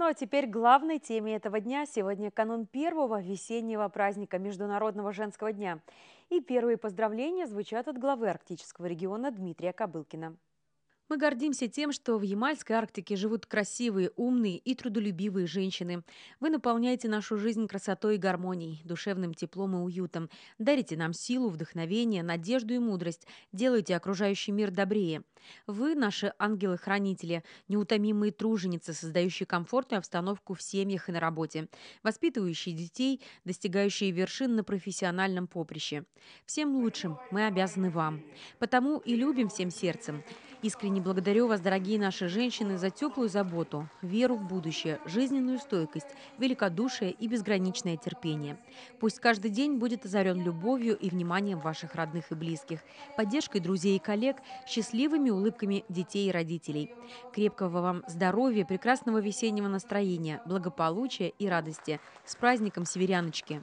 Ну а теперь главной теме этого дня. Сегодня канун первого весеннего праздника Международного женского дня. И первые поздравления звучат от главы арктического региона Дмитрия Кобылкина. Мы гордимся тем, что в Ямальской Арктике живут красивые, умные и трудолюбивые женщины. Вы наполняете нашу жизнь красотой и гармонией, душевным теплом и уютом. Дарите нам силу, вдохновение, надежду и мудрость. делайте окружающий мир добрее. Вы – наши ангелы-хранители, неутомимые труженицы, создающие комфортную обстановку в семьях и на работе, воспитывающие детей, достигающие вершин на профессиональном поприще. Всем лучшим мы обязаны вам. Потому и любим всем сердцем. Искренне благодарю вас, дорогие наши женщины, за теплую заботу, веру в будущее, жизненную стойкость, великодушие и безграничное терпение. Пусть каждый день будет озарен любовью и вниманием ваших родных и близких, поддержкой друзей и коллег, счастливыми улыбками детей и родителей. Крепкого вам здоровья, прекрасного весеннего настроения, благополучия и радости. С праздником, северяночки!